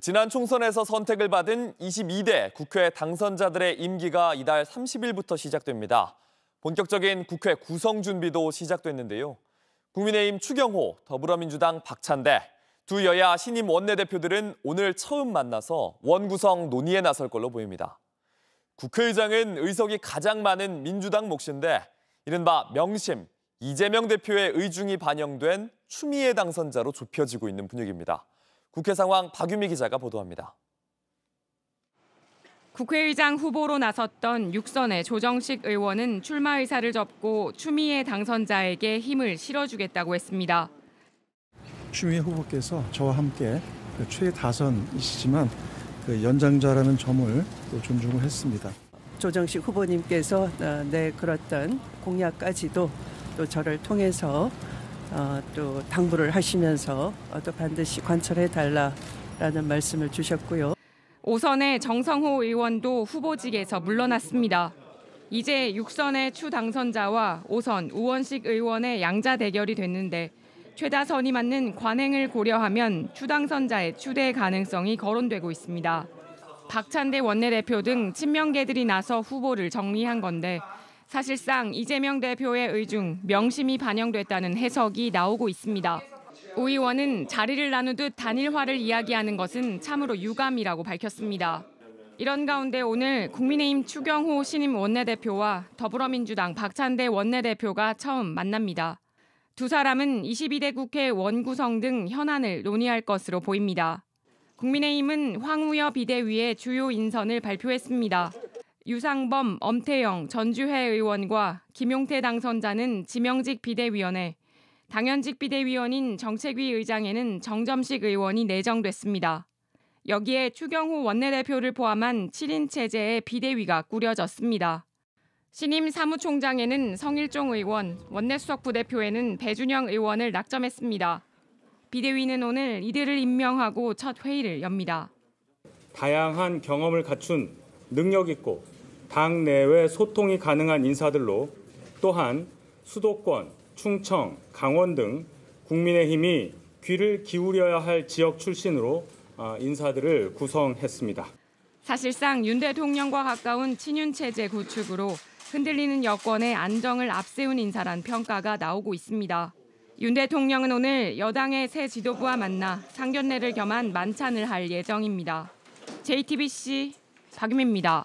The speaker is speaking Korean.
지난 총선에서 선택을 받은 22대 국회 당선자들의 임기가 이달 30일부터 시작됩니다. 본격적인 국회 구성 준비도 시작됐는데요. 국민의힘 추경호, 더불어민주당 박찬대, 두 여야 신임 원내대표들은 오늘 처음 만나서 원구성 논의에 나설 걸로 보입니다. 국회의장은 의석이 가장 많은 민주당 몫인데 이른바 명심, 이재명 대표의 의중이 반영된 추미애 당선자로 좁혀지고 있는 분위기입니다. 국회 상황 박유미 기자가 보도합니다. 국회의장 후보로 나섰던 육선의 조정식 의원은 출마 의사를 접고 추미애 당선자에게 힘을 실어주겠다고 했습니다. 추미애 후보께서 저와 함께 그 최다선이시지만 그 연장자라는 점을 존중을 했습니다. 조정식 후보님께서 어, 내 그랬던 공약까지도 또 저를 통해서 어, 또 당부를 하시면서 또 반드시 관철해 달라라는 말씀을 주셨고요. 오선의 정성호 의원도 후보직에서 물러났습니다. 이제 6선의 추 당선자와 5선 우원식 의원의 양자 대결이 됐는데 최다선이 맞는 관행을 고려하면 추 당선자의 추대 가능성이 거론되고 있습니다. 박찬대 원내대표 등 친명계들이 나서 후보를 정리한 건데 사실상 이재명 대표의 의중 명심이 반영됐다는 해석이 나오고 있습니다. 오 의원은 자리를 나누듯 단일화를 이야기하는 것은 참으로 유감이라고 밝혔습니다. 이런 가운데 오늘 국민의힘 추경호 신임 원내대표와 더불어민주당 박찬대 원내대표가 처음 만납니다. 두 사람은 22대 국회 원구성 등 현안을 논의할 것으로 보입니다. 국민의힘은 황우여 비대위의 주요 인선을 발표했습니다. 유상범, 엄태영, 전주회 의원과 김용태 당선자는 지명직 비대위원회, 당연직 비대위원인 정책위 의장에는 정점식 의원이 내정됐습니다. 여기에 추경호 원내대표를 포함한 7인 체제의 비대위가 꾸려졌습니다. 신임 사무총장에는 성일종 의원, 원내수석 부대표에는 배준영 의원을 낙점했습니다. 비대위는 오늘 이들을 임명하고 첫 회의를 엽니다. 다양한 경험을 갖춘 능력 있고 당 내외 소통이 가능한 인사들로 또한 수도권, 충청, 강원 등 국민의힘이 귀를 기울여야 할 지역 출신으로 아, 인사들을 구성했습니다. 사실상 윤 대통령과 가까운 친윤 체제 구축으로 흔들리는 여권의 안정을 앞세운 인사란 평가가 나오고 있습니다. 윤 대통령은 오늘 여당의 새 지도부와 만나 상견례를 겸한 만찬을 할 예정입니다. JTBC 박유미입니다.